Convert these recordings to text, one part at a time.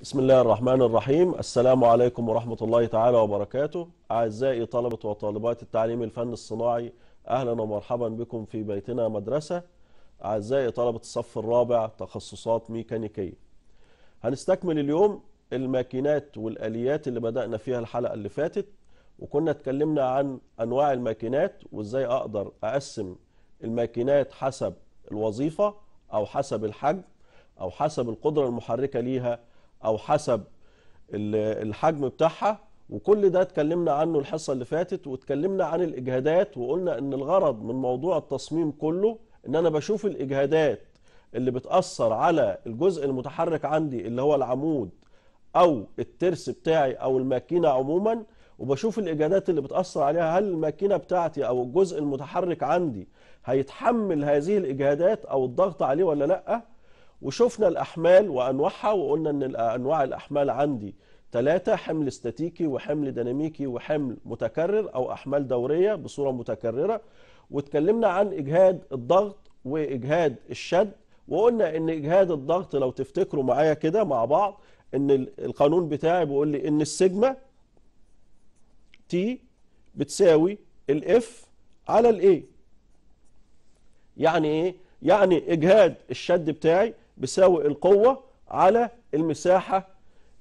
بسم الله الرحمن الرحيم السلام عليكم ورحمة الله تعالى وبركاته أعزائي طلبة وطالبات التعليم الفني الصناعي أهلا ومرحبا بكم في بيتنا مدرسة أعزائي طلبة الصف الرابع تخصصات ميكانيكية هنستكمل اليوم الماكينات والآليات اللي بدأنا فيها الحلقة اللي فاتت وكنا اتكلمنا عن أنواع الماكينات وإزاي أقدر أقسم الماكينات حسب الوظيفة أو حسب الحجم أو حسب القدرة المحركة ليها او حسب الحجم بتاعها وكل ده اتكلمنا عنه الحصه اللي فاتت واتكلمنا عن الاجهادات وقلنا ان الغرض من موضوع التصميم كله ان انا بشوف الاجهادات اللي بتاثر على الجزء المتحرك عندي اللي هو العمود او الترس بتاعي او الماكينه عموما وبشوف الاجهادات اللي بتاثر عليها هل الماكينه بتاعتي او الجزء المتحرك عندي هيتحمل هذه الاجهادات او الضغط عليه ولا لا وشفنا الأحمال وأنواعها وقلنا أن أنواع الأحمال عندي ثلاثة حمل استاتيكي وحمل ديناميكي وحمل متكرر أو أحمال دورية بصورة متكررة واتكلمنا عن إجهاد الضغط وإجهاد الشد وقلنا أن إجهاد الضغط لو تفتكروا معايا كده مع بعض أن القانون بتاعي بيقول لي أن السيجما تي بتساوي الاف على الاي يعني ايه يعني اجهاد الشد بتاعي بيساوي القوة على المساحة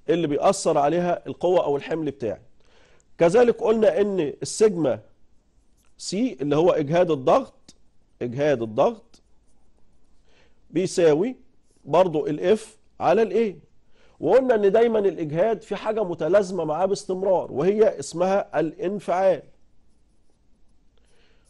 اللي بيأثر عليها القوة أو الحمل بتاعي كذلك قلنا ان السيجما سي اللي هو إجهاد الضغط إجهاد الضغط بيساوي برضو الإف على الإيه وقلنا ان دايما الإجهاد في حاجة متلازمة معاه باستمرار وهي اسمها الانفعال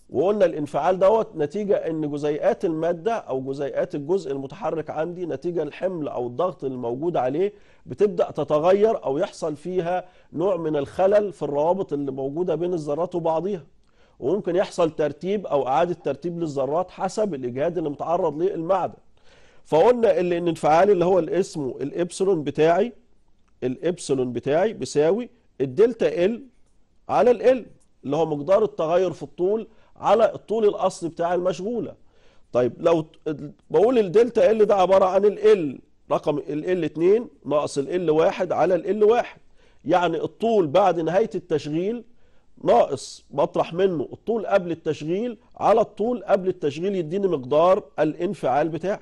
وقلنا الانفعال دوت نتيجة ان جزيئات المادة او جزيئات الجزء المتحرك عندي نتيجة الحمل او الضغط الموجود عليه بتبدأ تتغير او يحصل فيها نوع من الخلل في الروابط اللي موجودة بين الذرات وبعضيها وممكن يحصل ترتيب او اعادة ترتيب للذرات حسب الاجهاد اللي متعرض ليه المعدن فقلنا اللي ان انفعال اللي هو الاسم اسمه الابسلون بتاعي الابسلون بتاعي بيساوي الدلتا ال على ال اللي هو مقدار التغير في الطول على الطول الاصلي بتاع المشغوله طيب لو بقول الدلتا ال ده عباره عن ال رقم ال ال 2 ناقص ال ال 1 على ال 1 يعني الطول بعد نهايه التشغيل ناقص بطرح منه الطول قبل التشغيل على الطول قبل التشغيل يديني مقدار الانفعال بتاعي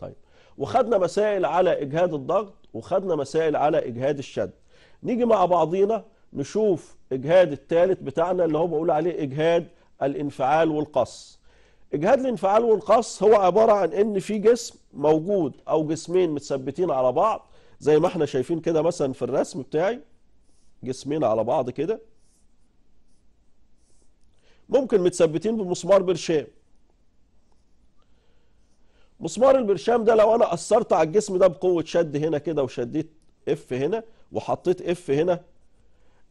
طيب وخدنا مسائل على اجهاد الضغط وخدنا مسائل على اجهاد الشد نيجي مع بعضينا نشوف اجهاد الثالث بتاعنا اللي هو بقول عليه اجهاد الانفعال والقص اجهاد الانفعال والقص هو عبارة عن ان في جسم موجود او جسمين متثبتين على بعض زي ما احنا شايفين كده مثلا في الرسم بتاعي جسمين على بعض كده ممكن متثبتين بمسمار برشام مسمار البرشام ده لو انا اثرت على الجسم ده بقوه شد هنا كده وشديت اف هنا وحطيت اف هنا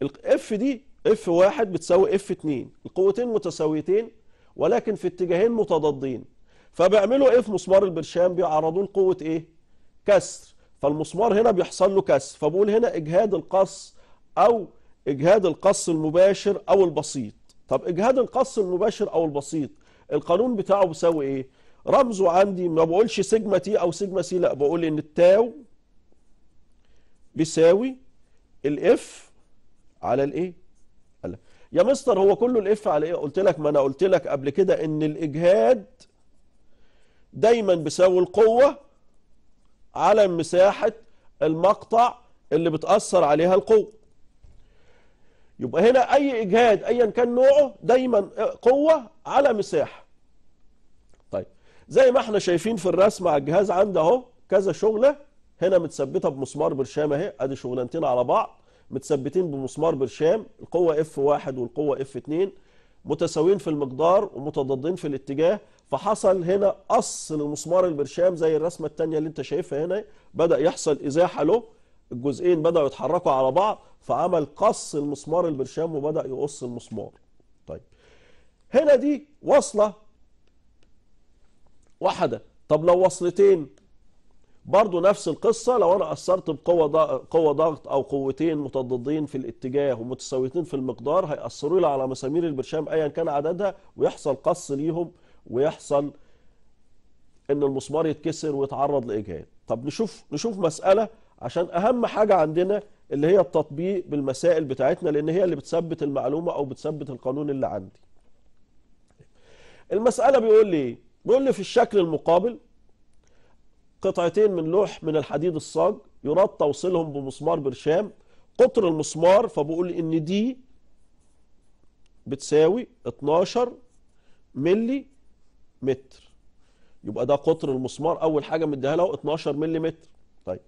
الاف دي اف واحد بتساوي اف اتنين القوتين متساويتين ولكن في اتجاهين متضادين فبيعملوا ايه في مسمار البرشام بيعرضون قوة ايه كسر فالمسمار هنا بيحصل له كسر فبقول هنا اجهاد القص او اجهاد القص المباشر او البسيط طب اجهاد القص المباشر او البسيط القانون بتاعه بيساوي ايه رمزه عندي ما بقولش سيجما تي او سيجما سي لا بقول ان التاو بيساوي الاف على الايه قال يا مستر هو كله الاف على ايه قلت لك ما انا قلت لك قبل كده ان الاجهاد دايما بيساوي القوه على مساحه المقطع اللي بتاثر عليها القوه يبقى هنا اي اجهاد ايا كان نوعه دايما قوه على مساحه طيب زي ما احنا شايفين في الرسم على الجهاز عندي اهو كذا شغله هنا متثبته بمسمار برشام اهي ادي شغلانتين على بعض متثبتين بمسمار برشام القوة F1 والقوة F2 متساويين في المقدار ومتضادين في الاتجاه فحصل هنا قص للمسمار البرشام زي الرسمة الثانية اللي انت شايفها هنا بدأ يحصل إزاحة له الجزئين بدأوا يتحركوا على بعض فعمل قص المسمار البرشام وبدأ يقص المسمار طيب هنا دي وصلة واحدة طب لو وصلتين برضو نفس القصة لو أنا أثرت بقوة قوة ضغط أو قوتين متضادين في الاتجاه ومتساويتين في المقدار هيأثروا لي على مسامير البرشام أيا كان عددها ويحصل قص ليهم ويحصل إن المسمار يتكسر ويتعرض لإجهاد طب نشوف نشوف مسألة عشان أهم حاجة عندنا اللي هي التطبيق بالمسائل بتاعتنا لأن هي اللي بتثبت المعلومة أو بتثبت القانون اللي عندي المسألة بيقول لي بيقول لي في الشكل المقابل قطعتين من لوح من الحديد الصاج يراد توصيلهم بمسمار برشام قطر المسمار فبقول ان دي بتساوي 12 ملي متر يبقى ده قطر المسمار اول حاجه مديها له 12 ملي متر طيب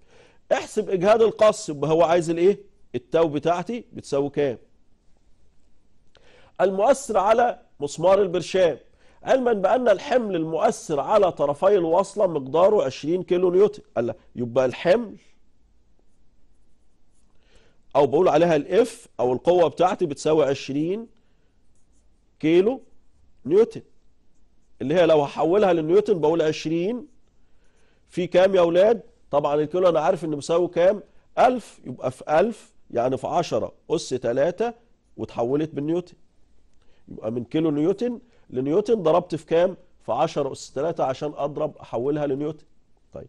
احسب اجهاد القص يبقى هو عايز الايه التاو بتاعتي بتساوي كام المؤثر على مسمار البرشام علما بأن الحمل المؤثر على طرفي الوصلة مقداره 20 كيلو نيوتن قال يبقى الحمل أو بقول عليها الإف أو القوة بتاعتي بتساوي 20 كيلو نيوتن اللي هي لو هحولها للنيوتن بقول 20 في كام يا أولاد؟ طبعا الكيلو أنا عارف إنه بيساوي كام؟ 1000 يبقى في 1000 يعني في 10 أس 3 وتحولت بالنيوتن يبقى من كيلو نيوتن لنيوتن ضربت في كام في 10 أس 3 عشان أضرب أحولها لنيوتن طيب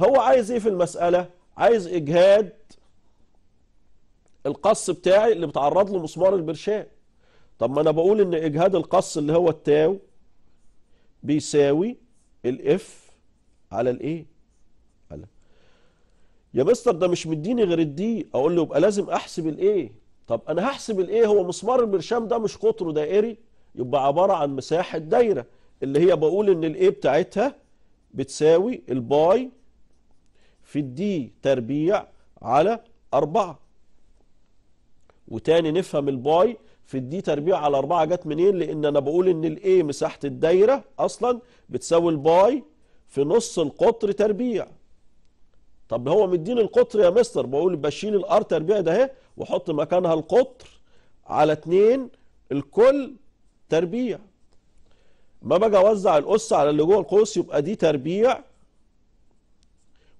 هو عايز إيه في المسألة عايز إجهاد القص بتاعي اللي بتعرض له مسمار البرشام طب ما أنا بقول إن إجهاد القص اللي هو التاو بيساوي الاف على الايه على يا مستر ده مش مديني غير الدي اقول له يبقى لازم احسب الايه طب انا هحسب الايه هو مسمار البرشام ده مش قطره دائري يبقى عبارة عن مساحة دايرة اللي هي بقول ان الايه بتاعتها بتساوي الباي في الدي تربيع على أربعة وتاني نفهم الباي في الدي تربيع على أربعة جت منين لأن أنا بقول إن الإيه مساحة الدايرة أصلا بتساوي الباي في نص القطر تربيع طب هو مديني القطر يا مستر بقول بشيل الار تربيع ده اهي واحط مكانها القطر على اتنين الكل تربيع ما باجي اوزع القصة على اللي جوه القوس يبقى دي تربيع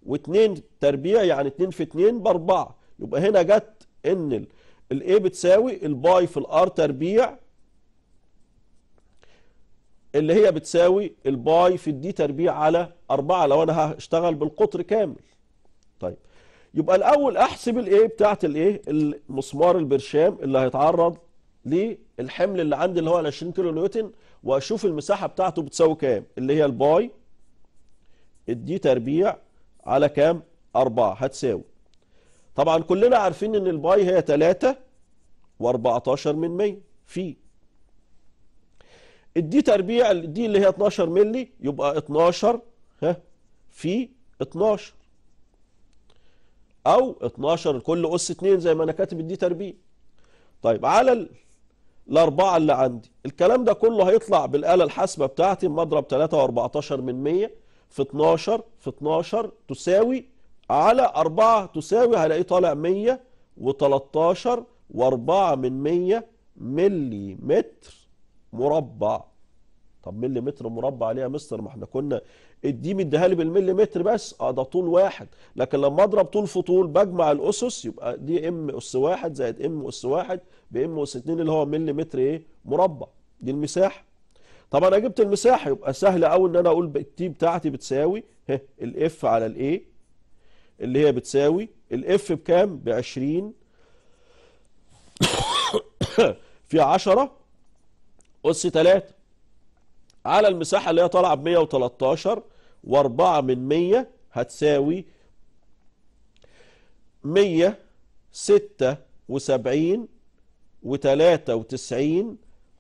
واتنين تربيع يعني اتنين في اتنين باربعة يبقى هنا جت ان الاي بتساوي الباي في الار تربيع اللي هي بتساوي الباي في الدي تربيع على أربعة لو أنا هشتغل بالقطر كامل طيب يبقى الأول أحسب الإيه بتاعت الإيه المسمار البرشام اللي هيتعرض للحمل اللي عندي اللي هو ال 20 كيلو نيوتن واشوف المساحه بتاعته بتساوي كام اللي هي الباي الدي تربيع على كام 4 هتساوي طبعا كلنا عارفين ان الباي هي 3 و14 من 100 في الدي تربيع الدي اللي هي 12 مللي يبقى 12 ها في 12 او 12 لكل اس 2 زي ما انا كاتب الدي تربيع طيب على الأربعة اللي عندي الكلام ده كله هيطلع بالآلة الحاسبة بتاعتي مضرب 3.14 من 100 في 12 في 12 تساوي على 4 تساوي هلاقيه طالع 113 و4 من 100 ملي متر مربع طب ملي متر مربع ليه يا مستر ما احنا كنا دي مديها لي بالمليمتر بس اه ده طول واحد لكن لما اضرب طول في طول بجمع الاسس يبقى دي ام اس واحد زائد ام اس واحد بام اس اتنين اللي هو مليمتر ايه مربع دي المساحه طب انا جبت المساحه يبقى سهل قوي ان انا اقول التي بتاعتي بتساوي ها الاف على الاي اللي هي بتساوي الاف بكام ب 20 في 10 اس 3 على المساحة اللي هي طالعة ب 113 و4 من 100 هتساوي 176 و93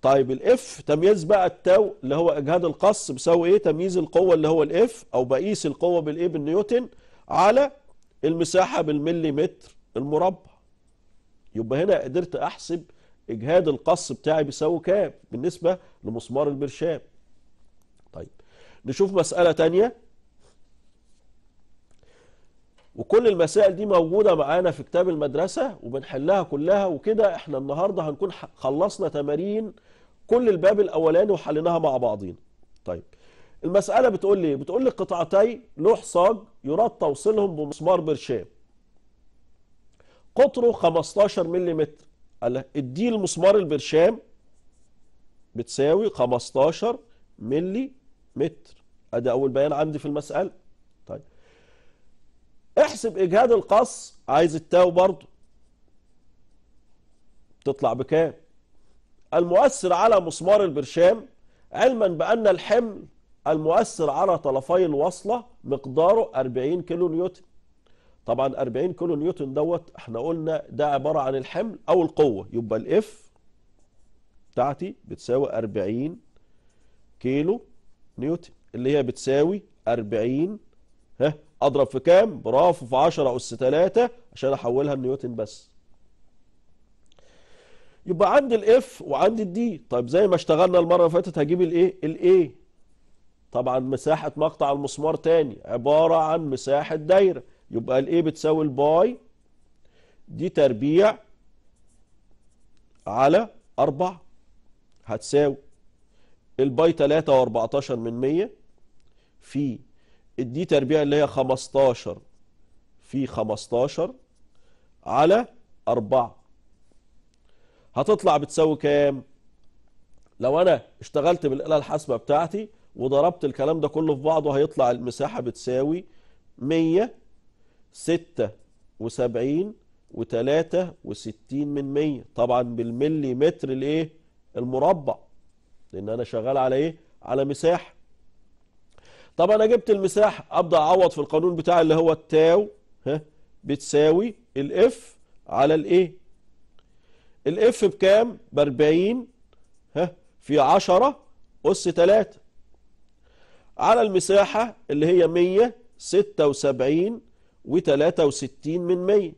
طيب الاف تمييز بقى التاو اللي هو اجهاد القص بيساوي ايه تمييز القوه اللي هو الاف او بقيس القوه بالايه بالنيوتن على المساحه بالملي متر المربع يبقى هنا قدرت احسب اجهاد القص بتاعي بيساوي كام بالنسبه لمسمار البرشام طيب نشوف مسألة تانية وكل المسائل دي موجودة معانا في كتاب المدرسة وبنحلها كلها وكده احنا النهاردة هنكون خلصنا تمارين كل الباب الأولاني وحليناها مع بعضين طيب المسألة بتقول لي بتقول لي قطعتي لوح صاج يراد توصيلهم بمسمار برشام قطره 15 ملم قال ادي المسمار البرشام بتساوي 15 ملي متر ادي اول بيان عندي في المساله طيب احسب اجهاد القص عايز التاو برضه تطلع بكام المؤثر على مسمار البرشام علما بان الحمل المؤثر على طرفي الوصله مقداره 40 كيلو نيوتن طبعا 40 كيلو نيوتن دوت احنا قلنا ده عباره عن الحمل او القوه يبقى الاف بتاعتي بتساوي 40 كيلو نيوتن اللي هي بتساوي 40 ها اضرب في كام برافو في 10 اس 3 عشان احولها لنيوتن بس يبقى عندي الاف وعندي الدي طيب زي ما اشتغلنا المره اللي فاتت هجيب الايه الاي. طبعا مساحه مقطع المسمار تاني عباره عن مساحه دايره يبقى الايه بتساوي الباي دي تربيع على 4 هتساوي الباي 3 و14 من 100 في الدي تربيع اللي هي 15 في 15 على 4 هتطلع بتساوي كام لو انا اشتغلت بالاله الحاسبه بتاعتي وضربت الكلام ده كله في بعضه هيطلع المساحه بتساوي 176 و63 من 100 طبعا بالملي متر الايه المربع لان انا شغال على ايه على مساحه طب انا جبت المساحه ابدا اعوض في القانون بتاعي اللي هو التاو ها بتساوي الاف على الايه الاف بكام ب 40 ها في 10 اس 3 على المساحه اللي هي 176 و63 من 100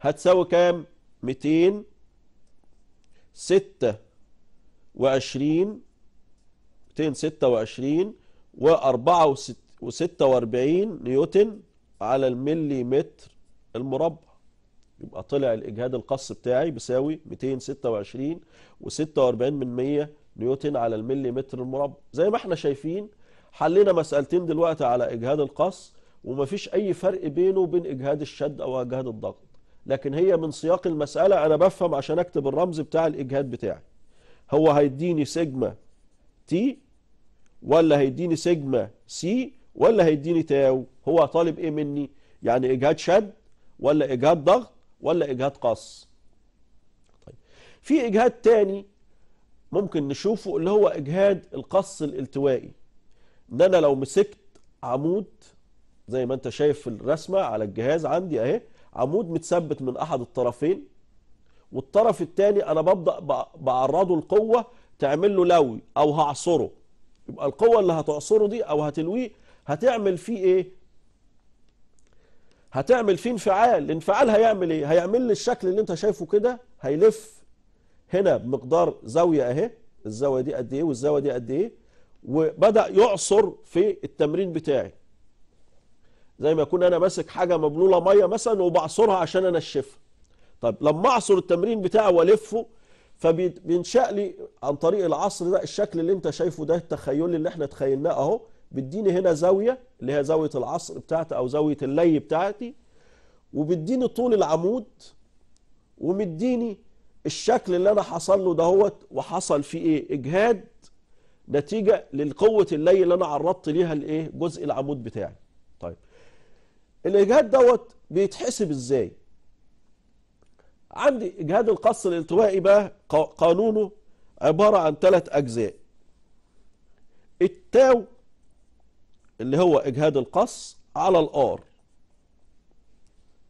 هتساوي كام 206 وعشرين 226 و 46 نيوتن على الملي متر المربع يبقى طلع الإجهاد القص بتاعي بيساوي 226 و 46 من 100 نيوتن على الملي متر المربع زي ما احنا شايفين حلينا مسألتين دلوقتي على إجهاد القص وما فيش أي فرق بينه وبين إجهاد الشد أو إجهاد الضغط لكن هي من سياق المسألة أنا بفهم عشان أكتب الرمز بتاع الإجهاد بتاعي هو هيديني سيجما تي ولا هيديني سيجما سي ولا هيديني تاو هو طالب ايه مني يعني اجهاد شد ولا اجهاد ضغط ولا اجهاد قص طيب في اجهاد تاني ممكن نشوفه اللي هو اجهاد القص الالتوائي ان انا لو مسكت عمود زي ما انت شايف في الرسمه على الجهاز عندي اهي عمود متثبت من احد الطرفين والطرف الثاني انا ببدا بعرضه القوه تعمل له لوي او هعصره يبقى القوه اللي هتعصره دي او هتلويه هتعمل فيه ايه هتعمل فيه انفعال الانفعال هيعمل ايه هيعمل لي الشكل اللي انت شايفه كده هيلف هنا بمقدار زاويه اهي الزاويه دي قد ايه والزاويه دي قد ايه وبدا يعصر في التمرين بتاعي زي ما اكون انا ماسك حاجه مبلوله ميه مثلا وبعصرها عشان انشفها طيب لما اعصر التمرين بتاعي والفه فبينشأ لي عن طريق العصر ده الشكل اللي انت شايفه ده التخيلي اللي احنا تخيلناه اهو بيديني هنا زاوية اللي هي زاوية العصر بتاعتي او زاوية اللي بتاعتي وبيديني طول العمود ومديني الشكل اللي انا حصل له دهوت وحصل فيه ايه اجهاد نتيجة للقوة اللي اللي انا عرضت ليها الايه جزء العمود بتاعي طيب الاجهاد دوت بيتحسب ازاي عندي إجهاد القص الالتوائي بقى قانونه عبارة عن ثلاث أجزاء التاو اللي هو إجهاد القص على الآر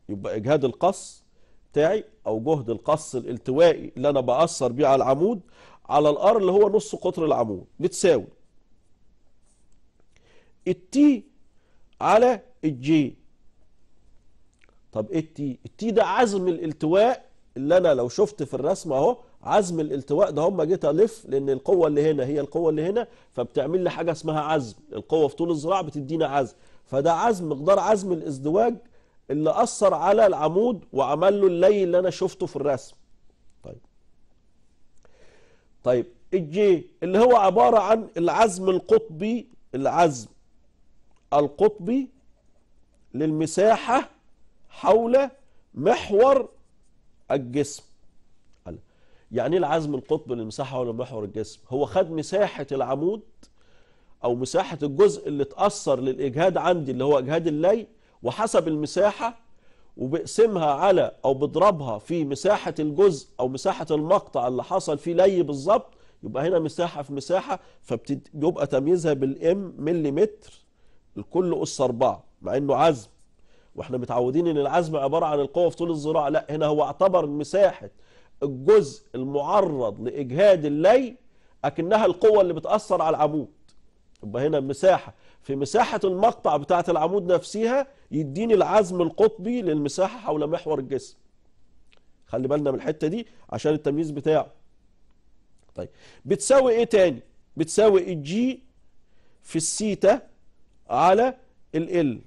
يبقى إجهاد القص بتاعي أو جهد القص الالتوائي اللي أنا بأثر بيه على العمود على الآر اللي هو نص قطر العمود بتساوي التي على الجي طب ايه التي التي ده عزم الالتواء اللي انا لو شفت في الرسم اهو عزم الالتواء ده هم جيت الف لان القوه اللي هنا هي القوه اللي هنا فبتعمل لي حاجه اسمها عزم القوه في طول الذراع بتدينا عزم فده عزم مقدار عزم الازدواج اللي اثر على العمود وعمل له اللي اللي انا شفته في الرسم طيب طيب الجي اللي هو عباره عن العزم القطبي العزم القطبي للمساحه حول محور الجسم يعني ايه العزم القطبي للمساحه حول محور الجسم هو خد مساحه العمود او مساحه الجزء اللي تأثر للاجهاد عندي اللي هو اجهاد اللي وحسب المساحه وبقسمها على او بضربها في مساحه الجزء او مساحه المقطع اللي حصل فيه لي بالظبط يبقى هنا مساحه في مساحه فبيبقى تمييزها بالام ملي متر اس أربعة مع انه عزم واحنا متعودين ان العزم عباره عن القوه في طول الذراع لا هنا هو اعتبر مساحه الجزء المعرض لاجهاد اللي اكنها القوه اللي بتاثر على العمود يبقى هنا مساحه في مساحه المقطع بتاعه العمود نفسها يديني العزم القطبي للمساحه حول محور الجسم خلي بالنا من الحته دي عشان التمييز بتاعه طيب بتساوي ايه تاني بتساوي الجي في السيتا على ال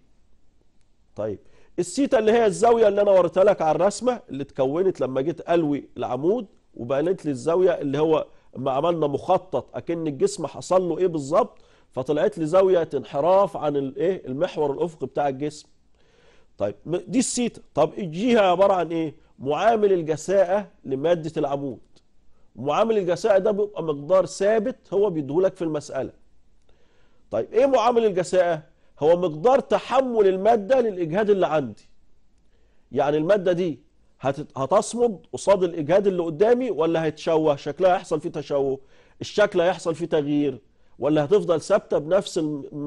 طيب السيتا اللي هي الزاوية اللي انا وريتها لك على الرسمة اللي اتكونت لما جيت ألوي العمود وبقلت لي الزاوية اللي هو ما عملنا مخطط اكن الجسم حصل له ايه بالظبط فطلعت لي زاوية انحراف عن الايه المحور الافقي بتاع الجسم طيب دي السيتا طب الجيها عبارة عن ايه معامل الجساءة لمادة العمود معامل الجساءة ده بيبقى مقدار ثابت هو بيديهولك في المسألة طيب ايه معامل الجساءة هو مقدار تحمل المادة للإجهاد اللي عندي يعني المادة دي هتصمد قصاد الإجهاد اللي قدامي ولا هيتشوه شكلها هيحصل فيه تشوه الشكل هيحصل فيه تغيير ولا هتفضل ثابتة بنفس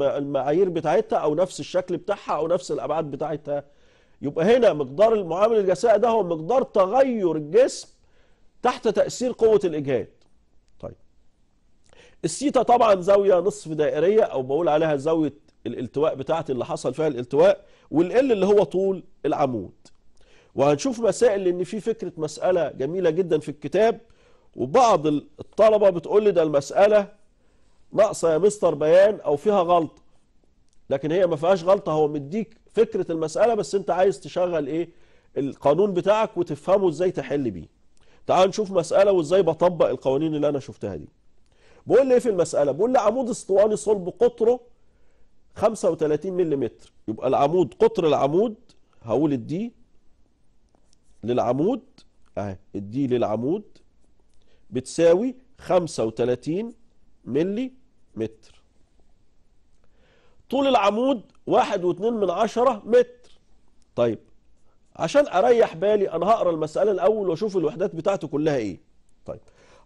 المعايير بتاعتها أو نفس الشكل بتاعها أو نفس الأبعاد بتاعتها يبقى هنا مقدار المعامل الجسائي ده هو مقدار تغير الجسم تحت تأثير قوة الإجهاد طيب السيتا طبعا زاوية نصف دائرية أو بقول عليها زاوية الالتواء بتاعتي اللي حصل فيها الالتواء والال اللي هو طول العمود وهنشوف مسائل لان في فكره مساله جميله جدا في الكتاب وبعض الطلبه بتقول لي ده المساله ناقصه يا مستر بيان او فيها غلطه لكن هي ما فيهاش غلطه هو مديك فكره المساله بس انت عايز تشغل ايه القانون بتاعك وتفهمه ازاي تحل بيه تعال نشوف مساله وازاي بطبق القوانين اللي انا شفتها دي بقول لي ايه في المساله بقول لي عمود اسطواني صلب قطره 35 ملم يبقى العمود قطر العمود هقول الدي للعمود اهي الدي للعمود بتساوي 35 ملي متر طول العمود واحد واثنين من عشرة متر طيب عشان اريح بالي انا هقرا المسألة الاول واشوف الوحدات بتاعته كلها ايه طيب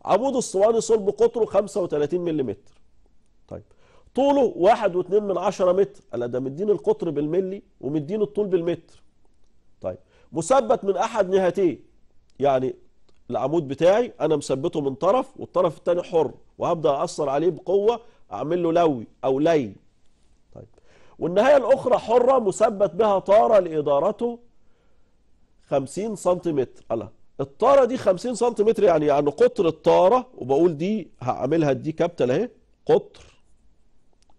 عمود الصواني صلب قطره 35 متر طيب طوله واحد واتنين من عشرة متر قال ده مدين القطر بالملي ومدين الطول بالمتر طيب مثبت من احد نهاتيه يعني العمود بتاعي انا مثبته من طرف والطرف الثاني حر وهبدا اثر عليه بقوه اعمل له لوي او لي طيب والنهايه الاخرى حره مثبت بها طاره لادارته 50 سنتيمتر الا الطاره دي 50 سنتيمتر يعني يعني قطر الطاره وبقول دي هعملها دي كابتل اهي قطر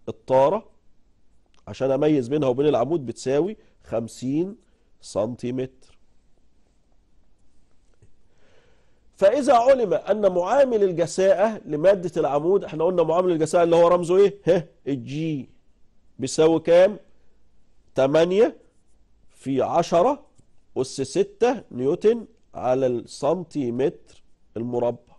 الطارة عشان أميز بينها وبين العمود بتساوي 50 سنتيمتر فإذا علم أن معامل الجساءة لمادة العمود احنا قلنا معامل الجساءة اللي هو رمزه ايه؟ ه الجي بيساوي كام؟ 8 في 10 أس 6 نيوتن على السنتيمتر المربع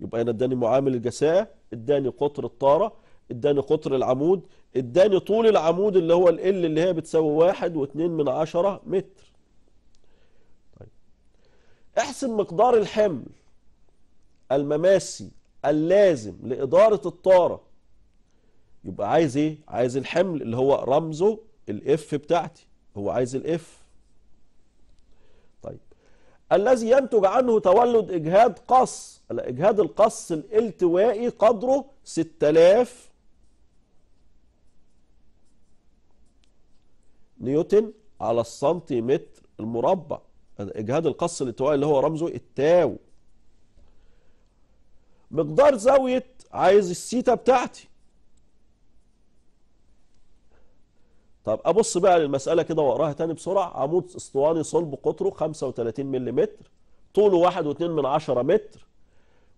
يبقى أنا اداني معامل الجساءة اداني قطر الطارة اداني قطر العمود اداني طول العمود اللي هو ال اللي هي بتساوي واحد واتنين من عشرة متر طيب. احسب مقدار الحمل المماسي اللازم لإدارة الطارة يبقى عايز ايه عايز الحمل اللي هو رمزه الاف بتاعتي هو عايز الاف طيب الذي ينتج عنه تولد اجهاد قص اجهاد القص الالتوائي قدره 6000 نيوتن على السنتيمتر المربع اجهاد القص الاستوائي اللي هو رمزه التاو مقدار زاوية عايز السيتا بتاعتي طب ابص بقى للمسألة كده واقراها تاني بسرعة عمود اسطواني صلب قطره 35 ملم طوله 1.2 من 10 متر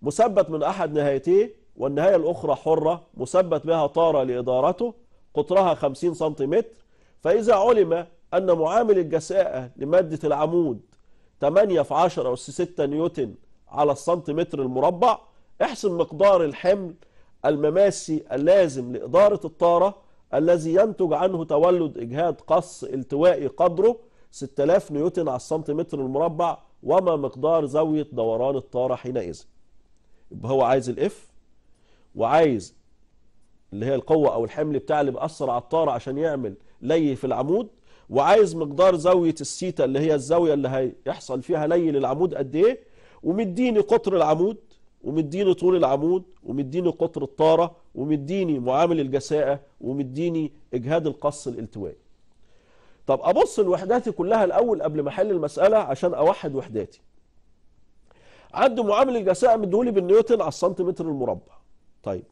مثبت من احد نهايتيه والنهاية الاخرى حرة مثبت بها طارة لادارته قطرها 50 سنتيمتر فإذا علم أن معامل الجساءة لمادة العمود 8 في 10 أس 6 نيوتن على السنتيمتر المربع احسب مقدار الحمل المماسي اللازم لإدارة الطارة الذي ينتج عنه تولد إجهاد قص التوائي قدره 6000 نيوتن على السنتيمتر المربع وما مقدار زاوية دوران الطارة حينئذ يبقى هو عايز الاف وعايز اللي هي القوة أو الحمل بتاع اللي بيأثر على الطارة عشان يعمل لي في العمود وعايز مقدار زاوية السيتا اللي هي الزاوية اللي هيحصل فيها لي للعمود قد ايه ومديني قطر العمود ومديني طول العمود ومديني قطر الطارة ومديني معامل الجساءة ومديني إجهاد القص الالتوائي طب أبص لوحداتي كلها الأول قبل ما أحل المسألة عشان أوحد وحداتي عد معامل الجساءه مديهولي بالنيوتن على السنتيمتر المربع طيب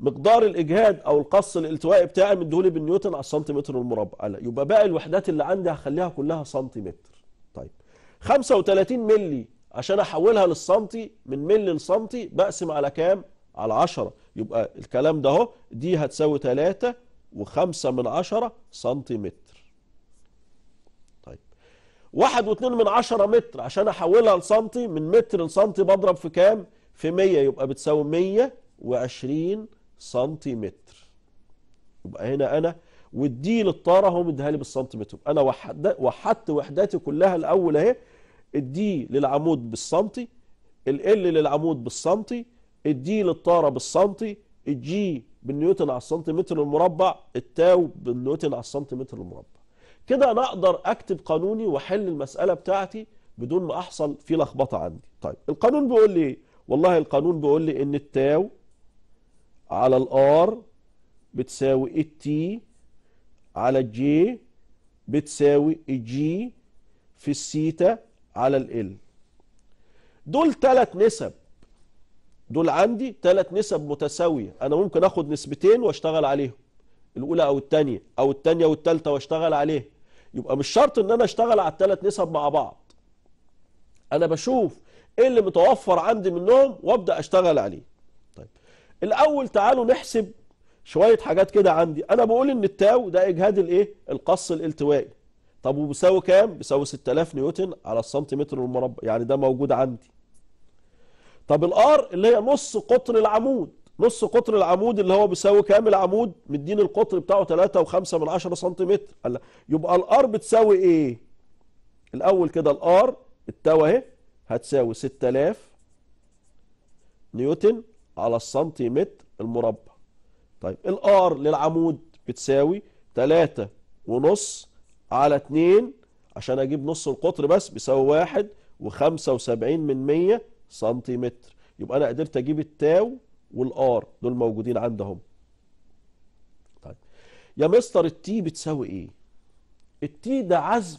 مقدار الاجهاد او القص الالتوائي بتاعي مديهولي بالنيوتن على السنتيمتر المربع يبقى باقي الوحدات اللي عندي هخليها كلها سنتيمتر طيب 35 مللي عشان احولها للسنتي من ملي لسنتي بقسم على كام على 10 يبقى الكلام ده اهو دي هتساوي 3 و5 من 10 سنتيمتر طيب 1 و2 من 10 متر عشان احولها لسنتي من متر لسنتي بضرب في كام في 100 يبقى بتساوي 120 سنتيمتر يبقى هنا أنا ودي للطارة هو مديها لي بالسنتيمتر أنا وحدت وحداتي كلها الأول أهي الدي للعمود بالسنتي ال للعمود بالسنتي الدي للطارة بالسنتي الجي بالنيوتن على السنتيمتر المربع التاو بالنيوتن على السنتيمتر المربع كده أنا أقدر أكتب قانوني وأحل المسألة بتاعتي بدون ما أحصل في لخبطة عندي طيب القانون بيقول لي إيه؟ والله القانون بيقول لي إن التاو على الار بتساوي التي على الجي بتساوي الجي في السيتا على ال دول ثلاث نسب دول عندي ثلاث نسب متساويه انا ممكن اخد نسبتين واشتغل عليهم الاولى او الثانيه او الثانيه والثالثه واشتغل عليها يبقى مش شرط ان انا اشتغل على الثلاث نسب مع بعض انا بشوف ايه اللي متوفر عندي منهم وابدا اشتغل عليه الاول تعالوا نحسب شوية حاجات كده عندي انا بقول ان التاو ده اجهاد الايه القص الالتوائي طب وبيساوي كام بيساوي 6000 نيوتن على السنتيمتر المربع يعني ده موجود عندي طب الار اللي هي نص قطر العمود نص قطر العمود اللي هو بيساوي كام العمود مديني القطر بتاعه 3 و5 من 10 سنتيمتر يبقى الار بتساوي ايه الاول كده الار التاو اهي هتساوي 6000 نيوتن على السنتيمتر المربع طيب الار للعمود بتساوي 3 ونص على 2 عشان اجيب نص القطر بس بيساوي 1 و75 من 100 سنتيمتر يبقى انا قدرت اجيب التاو والار دول موجودين عندهم طيب يا مستر التي بتساوي ايه التي ده عزم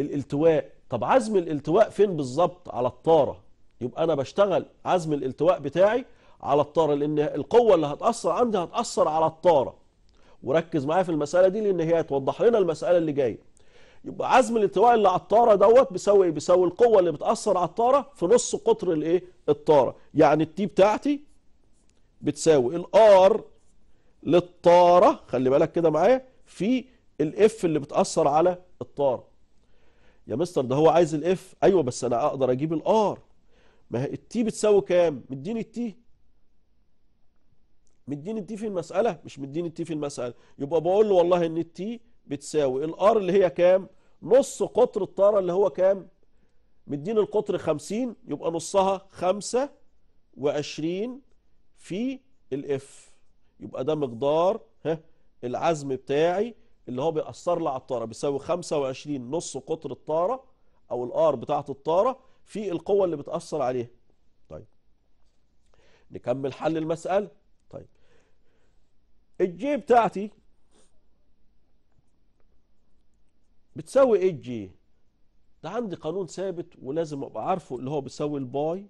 الالتواء طب عزم الالتواء فين بالظبط على الطاره يبقى انا بشتغل عزم الالتواء بتاعي على الطاره لان القوه اللي هتاثر عندي هتاثر على الطاره وركز معايا في المساله دي لان هي هتوضح لنا المساله اللي جايه يبقى عزم الانطواء اللي على الطاره دوت بيساوي ايه بيساوي القوه اللي بتاثر على الطاره في نص قطر الايه الطاره يعني التي بتاعتي بتساوي الار للطاره خلي بالك كده معايا في الاف اللي بتاثر على الطاره يا مستر ده هو عايز الاف ايوه بس انا اقدر اجيب الار ما هي التي بتساوي كام مديني التي مديني التي في المسألة مش مديني التي في المسألة يبقى بقول له والله ان التي بتساوي الار اللي هي كام نص قطر الطارة اللي هو كام مديني القطر 50 يبقى نصها 25 في الاف يبقى ده مقدار ها العزم بتاعي اللي هو بيأثر لي على الطارة بيساوي 25 نص قطر الطارة او الار بتاعة الطارة في القوة اللي بتأثر عليها طيب نكمل حل المسألة الجي بتاعتي بتساوي ايه الجي ده عندي قانون ثابت ولازم ابقى عارفه اللي هو بيساوي الباي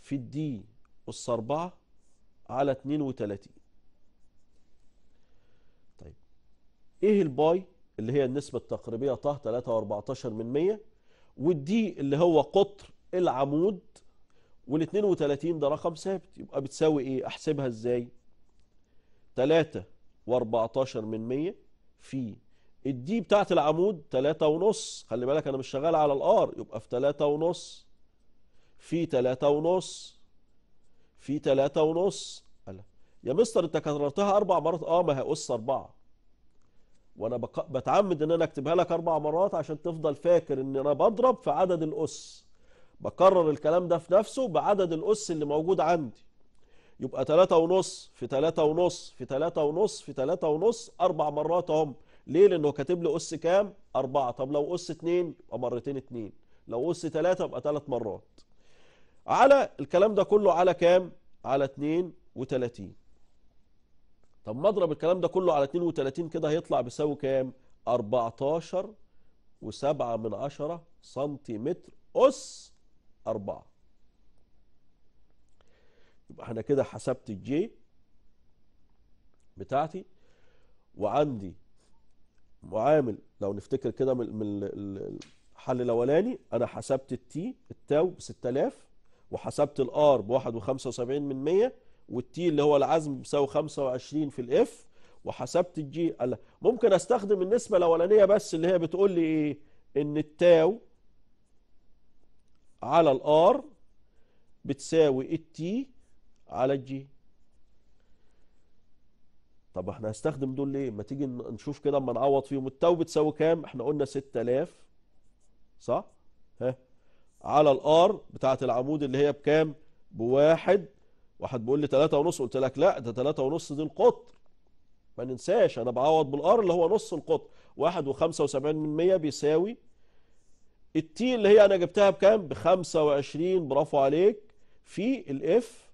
في الدي أس 4 على 32 طيب ايه الباي اللي هي النسبة التقريبية طه 314 من 100 والدي اللي هو قطر العمود وال 32 ده رقم ثابت يبقى بتساوي ايه احسبها ازاي 3 و14 من 100 في الدي بتاعت العمود 3 ونص خلي بالك انا مش شغال على الار يبقى في 3 ونص في 3 ونص في 3 ونص يا مستر انت كررتها اربع مرات اه ما هي اس 4 وانا بق... بتعمد ان انا اكتبها لك اربع مرات عشان تفضل فاكر ان انا بضرب في عدد الاس بكرر الكلام ده في نفسه بعدد الاس اللي موجود عندي يبقى تلاتة ونص في تلاتة ونص في تلاتة ونص في تلاتة ونص أربع مرات أهم ليه؟ لأنه كاتب لي أس كام؟ أربعة طب لو أس اتنين يبقى مرتين اتنين لو أس تلاتة يبقى تلات مرات على الكلام ده كله على كام؟ على اتنين وتلاتين طب ما أضرب الكلام ده كله على اتنين وتلاتين كده هيطلع بيساوي كام؟ أربعتاشر وسبعة من عشرة سنتيمتر أس أربعة يبقى انا كده حسبت الجي بتاعتي وعندي معامل لو نفتكر كده من الحل الاولاني انا حسبت التي التاو ب 6000 وحسبت الار ب 1.75 من 100 والتي اللي هو العزم بيساوي 25 في الاف وحسبت الجي قال ممكن استخدم النسبه الاولانيه بس اللي هي بتقول لي ايه ان التاو على الار بتساوي التي على الجي طب احنا هستخدم دول ليه ما تيجي نشوف كده اما نعوض فيهم التو بتساوي كام احنا قلنا 6000 صح ها على الار بتاعه العمود اللي هي بكام بواحد واحد بيقول لي 3 ونص قلت لك لا ده 3 ونص دي القطر ما ننساش انا بعوض بالار اللي هو نص القطر 1.75 من 100 بيساوي التي اللي هي انا جبتها بكام ب 25 برافو عليك في الاف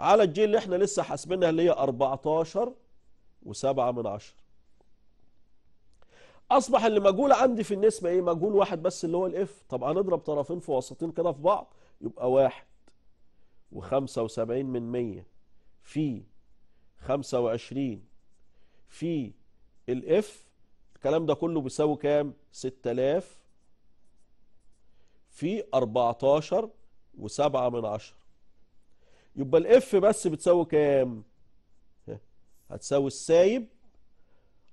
على الجي اللي احنا لسه حاسبينها اللي هي 14 و7 من 10 اصبح اللي مجهول عندي في النسبه ايه مجهول واحد بس اللي هو الاف طب هنضرب طرفين في وسطين كده في بعض يبقى واحد و75 من 100 في 25 في الاف الكلام ده كله بيساوي كام 6000 في 14 و7 من 10 يبقى الاف بس بتساوي كام هتساوي السايب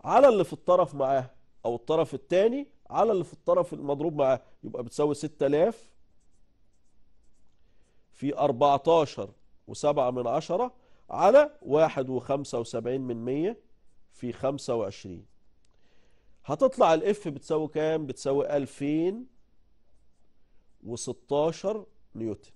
على اللي في الطرف معاه او الطرف الثاني على اللي في الطرف المضروب معاه يبقى بتساوي 6000 في 14 وسبعة من عشرة على واحد وخمسة وسبعين من مية في خمسة وعشرين هتطلع الاف بتساوي كام بتساوي الفين وستاشر نيوتن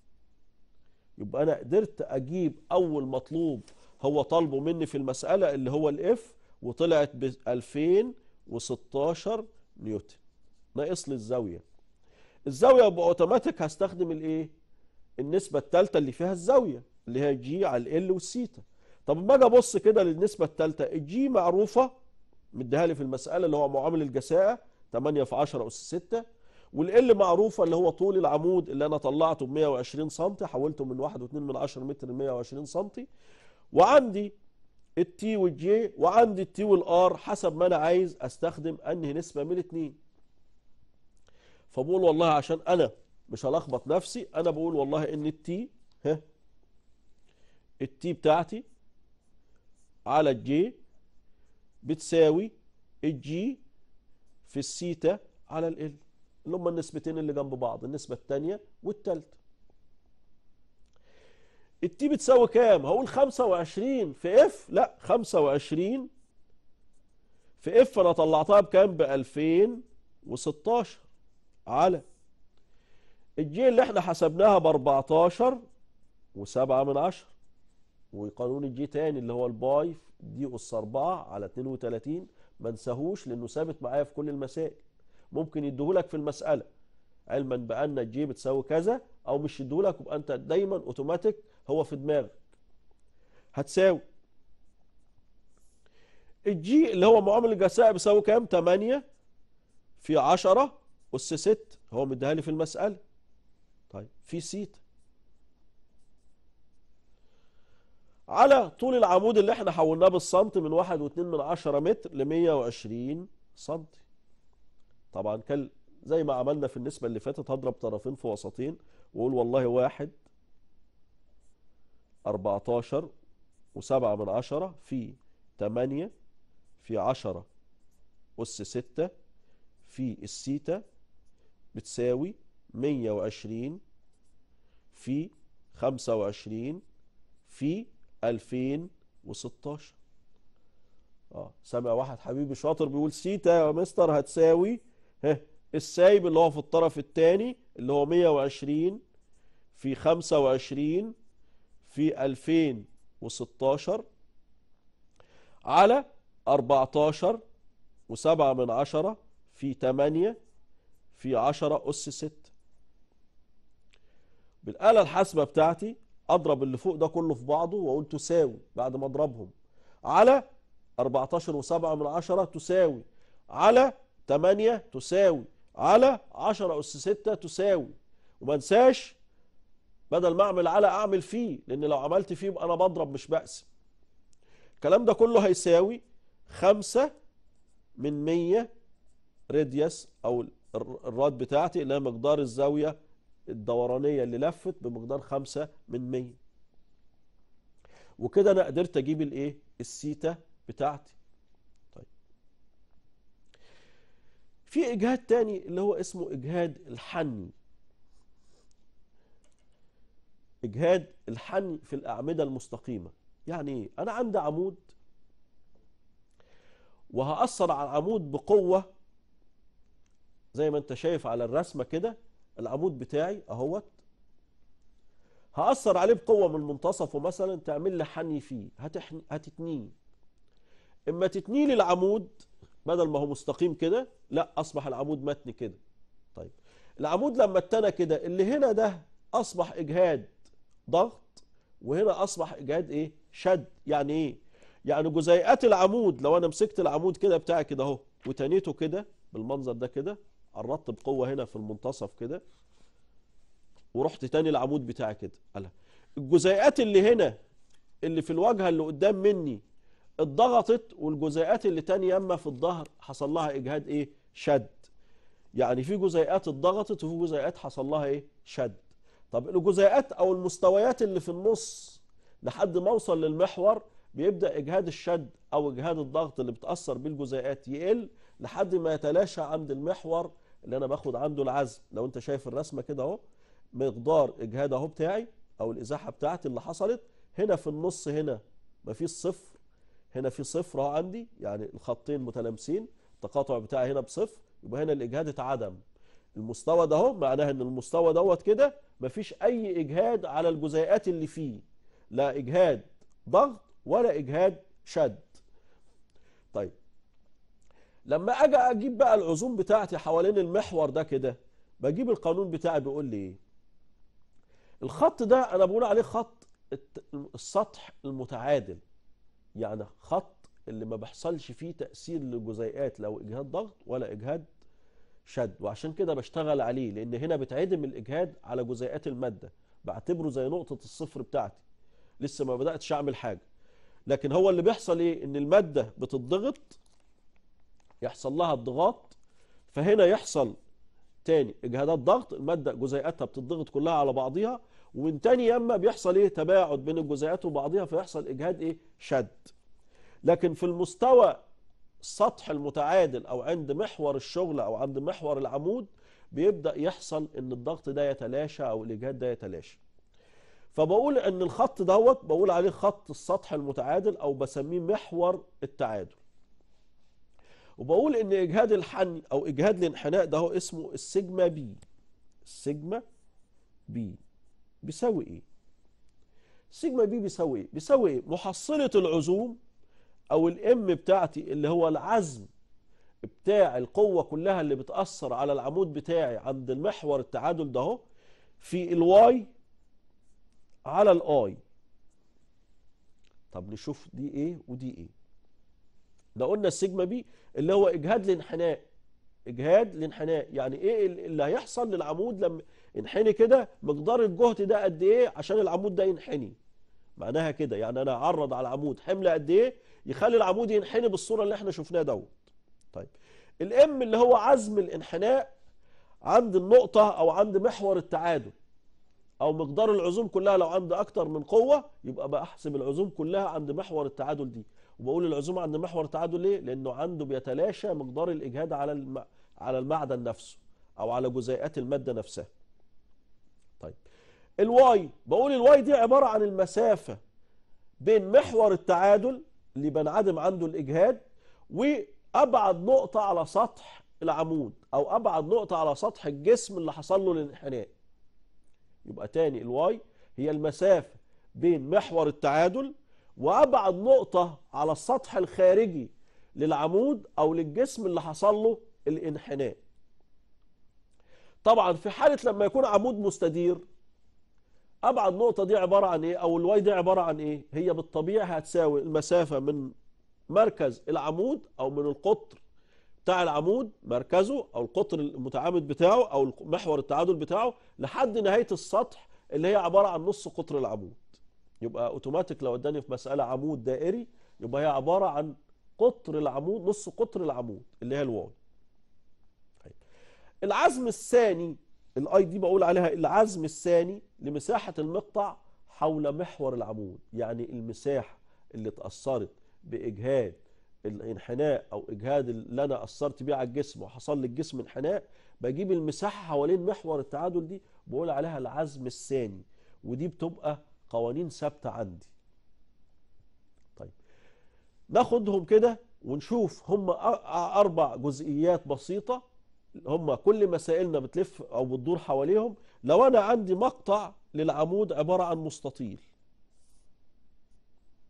يبقى أنا قدرت أجيب أول مطلوب هو طالبه مني في المسألة اللي هو الإف وطلعت ب 2016 نيوتن ناقص لي الزاوية الزاوية يبقى أوتوماتيك هستخدم الإيه؟ النسبة الثالثة اللي فيها الزاوية اللي هي جي على ال والسيتا طب ما أجي أبص كده للنسبة الثالثة الجي معروفة مديها لي في المسألة اللي هو معامل الجساءة 8 في 10 أس 6 والال معروفه اللي هو طول العمود اللي انا طلعته ب 120 سم حولته من 1.2 متر ل 120 سم وعندي التي والجي وعندي التي والار حسب ما انا عايز استخدم انهي نسبه من الاثنين فبقول والله عشان انا مش هلخبط نفسي انا بقول والله ان التي ها التي بتاعتي على الجي بتساوي الجي في السيتا على ال اللي هم النسبتين اللي جنب بعض النسبة الثانية والثالثة التي بتساوي كام هقول 25 في اف لا 25 في اف انا طلعتها بكام ب 2016 على الجي اللي احنا حسبناها ب 14 و7 من 10 وقانون الجي تاني اللي هو الباي دي اس 4 على 32 ما انساهوش لانه ثابت معايا في كل المسائل ممكن يديهولك في المسألة علما بأن جي بتساوي كذا أو مش يديهولك يبقى أنت دايما أوتوماتيك هو في دماغك هتساوي الجي اللي هو معامل الجساء بيساوي كام 8 في 10 أس 6 هو مديها لي في المسألة طيب في سيتا على طول العمود اللي احنا حولناه بالسنتي من 1.2 من متر ل 120 سنتي طبعا كان زي ما عملنا في النسبة اللي فاتت هضرب طرفين في وسطين وقول والله واحد أربعتاشر وسبعة من عشرة في تمانية في عشرة أس ستة في السيتا بتساوي مية وعشرين في خمسة وعشرين في ألفين وستاشر آه سامع واحد حبيبي شاطر بيقول سيتا يا مستر هتساوي ها السايب اللي هو في الطرف الثاني اللي هو 120 في 25 في 2016 على 14 و7 من 10 في 8 في 10 أس 6 بالآلة الحاسبة بتاعتي أضرب اللي فوق ده كله في بعضه وأقول تساوي بعد ما أضربهم على 14 و7 من 10 تساوي على 8 تساوي على 10 أس 6 تساوي وما انساش بدل ما أعمل على أعمل فيه لأن لو عملت فيه يبقى أنا بضرب مش بقسم الكلام ده كله هيساوي 5 من 100 راديوس أو الراد بتاعتي اللي هي مقدار الزاوية الدورانية اللي لفت بمقدار 5 من 100 وكده أنا قدرت أجيب الإيه السيتا بتاعتي في إجهاد تاني اللي هو اسمه إجهاد الحني إجهاد الحني في الأعمدة المستقيمة يعني إيه؟ أنا عندي عمود وهأثر على العمود بقوة زي ما أنت شايف على الرسمة كده العمود بتاعي أهوت هأثر عليه بقوة من منتصفه مثلا تعمل لي حني فيه هتحني هتتنيه إما تتنيه للعمود بدل ما هو مستقيم كده لا أصبح العمود متني كده طيب العمود لما اتنى كده اللي هنا ده أصبح إجهاد ضغط وهنا أصبح إجهاد إيه شد يعني إيه يعني جزيئات العمود لو أنا مسكت العمود كده بتاعي كده أهو وتنيته كده بالمنظر ده كده قربت بقوة هنا في المنتصف كده ورحت تاني العمود بتاعي كده الجزيئات اللي هنا اللي في الواجهة اللي قدام مني اتضغطت والجزيئات اللي تاني يما في الظهر حصل لها اجهاد ايه شد يعني في جزيئات اتضغطت وفي جزيئات حصل لها ايه شد طب الجزيئات او المستويات اللي في النص لحد ما اوصل للمحور بيبدا اجهاد الشد او اجهاد الضغط اللي بتاثر بالجزيئات يقل لحد ما يتلاشى عند المحور اللي انا باخد عنده العزم لو انت شايف الرسمه كده اهو مقدار اجهاد اهو بتاعي او الازاحه بتاعتي اللي حصلت هنا في النص هنا مفيش صفر هنا في صفر اهو عندي يعني الخطين متلامسين التقاطع بتاعي هنا بصفر يبقى هنا الإجهاد اتعدم المستوى ده اهو معناه ان المستوى دوت كده مفيش أي إجهاد على الجزيئات اللي فيه لا إجهاد ضغط ولا إجهاد شد طيب لما أجي أجيب بقى العزوم بتاعتي حوالين المحور ده كده بجيب القانون بتاعي بيقول لي إيه الخط ده أنا بقول عليه خط السطح المتعادل يعني خط اللي ما بيحصلش فيه تأثير للجزيئات لو إجهاد ضغط ولا إجهاد شد وعشان كده بشتغل عليه لأن هنا بتعدم الإجهاد على جزيئات المادة بعتبره زي نقطة الصفر بتاعتي لسه ما بدأتش أعمل حاجة لكن هو اللي بيحصل إيه إن المادة بتضغط يحصل لها الضغط فهنا يحصل تاني إجهادات ضغط المادة جزيئاتها بتضغط كلها على بعضيها ومن تاني يما بيحصل ايه تباعد بين الجزيئات وبعضها فيحصل اجهاد ايه شد لكن في المستوى السطح المتعادل او عند محور الشغل او عند محور العمود بيبدا يحصل ان الضغط ده يتلاشى او الاجهاد ده يتلاشى فبقول ان الخط دوت بقول عليه خط السطح المتعادل او بسميه محور التعادل وبقول ان اجهاد الحن او اجهاد الانحناء ده هو اسمه السيجما بي السيجما بي بيساوي ايه سيجما بي بيساوي ايه بيساوي ايه محصله العزوم او الام بتاعتي اللي هو العزم بتاع القوة كلها اللي بتأثر على العمود بتاعي عند المحور التعادل ده في الواي على الاي طب نشوف دي ايه ودي ايه ده قلنا السيجما بي اللي هو اجهاد الانحناء اجهاد الانحناء يعني ايه اللي هيحصل للعمود لما انحني كده مقدار الجهد ده قد ايه عشان العمود ده ينحني معناها كده يعني انا اعرض على العمود حمل قد ايه يخلي العمود ينحني بالصوره اللي احنا شفناها دوت طيب الام اللي هو عزم الانحناء عند النقطه او عند محور التعادل او مقدار العزوم كلها لو عند اكتر من قوه يبقى بحسب العزوم كلها عند محور التعادل دي وبقول العزوم عند محور التعادل ليه لانه عنده بيتلاشى مقدار الاجهاد على على المعدن نفسه او على جزيئات الماده نفسها الواي بقول الواي دي عبارة عن المسافة بين محور التعادل اللي بنعدم عنده الإجهاد وأبعد نقطة على سطح العمود أو أبعد نقطة على سطح الجسم اللي حصل له الانحناء يبقى تاني الواي هي المسافة بين محور التعادل وأبعد نقطة على السطح الخارجي للعمود أو للجسم اللي حصل له الانحناء طبعا في حالة لما يكون عمود مستدير أبعد نقطة دي عبارة عن إيه أو الواي دي عبارة عن إيه هي بالطبيعة هتساوي المسافة من مركز العمود أو من القطر بتاع العمود مركزه أو القطر المتعامد بتاعه أو محور التعادل بتاعه لحد نهاية السطح اللي هي عبارة عن نص قطر العمود يبقى أوتوماتيك لو اداني في مسألة عمود دائري يبقى هي عبارة عن قطر العمود نص قطر العمود اللي هي الواي طيب. العزم الثاني الاي دي بقول عليها العزم الثاني لمساحة المقطع حول محور العمود يعني المساحة اللي اتأثرت بإجهاد الانحناء أو إجهاد اللي أنا أثرت بيه على الجسم وحصل للجسم انحناء بجيب المساحة حوالين محور التعادل دي بقول عليها العزم الثاني ودي بتبقى قوانين ثابتة عندي طيب ناخدهم كده ونشوف هم أربع جزئيات بسيطة هم كل مسائلنا بتلف أو بتدور حواليهم لو أنا عندي مقطع للعمود عبارة عن مستطيل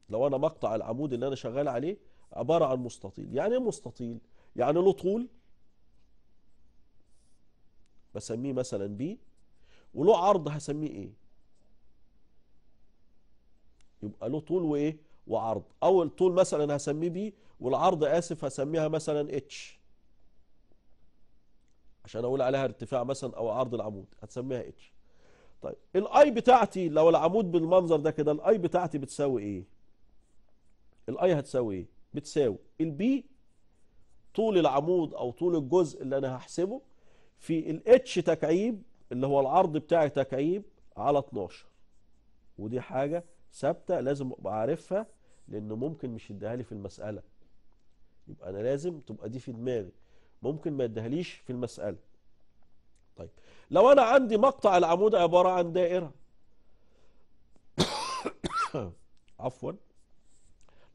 لو أنا مقطع العمود اللي أنا شغال عليه عبارة عن مستطيل يعني ايه مستطيل؟ يعني له طول بسميه مثلا بي وله عرض هسميه ايه يبقى له طول وايه وعرض اول طول مثلا هسميه بي والعرض اسف هسميها مثلا اتش عشان اقول عليها ارتفاع مثلا او عرض العمود هتسميها اتش طيب الاي بتاعتي لو العمود بالمنظر ده كده الاي بتاعتي بتساوي ايه الاي هتساوي ايه بتساوي البي طول العمود او طول الجزء اللي انا هحسبه في الاتش تكعيب اللي هو العرض بتاعي تكعيب على 12 ودي حاجه ثابته لازم ابقى عارفها لان ممكن مش يديها لي في المساله يبقى انا لازم تبقى دي في دماغي ممكن ما يدهليش في المسألة طيب لو أنا عندي مقطع العمود عبارة عن دائرة عفوا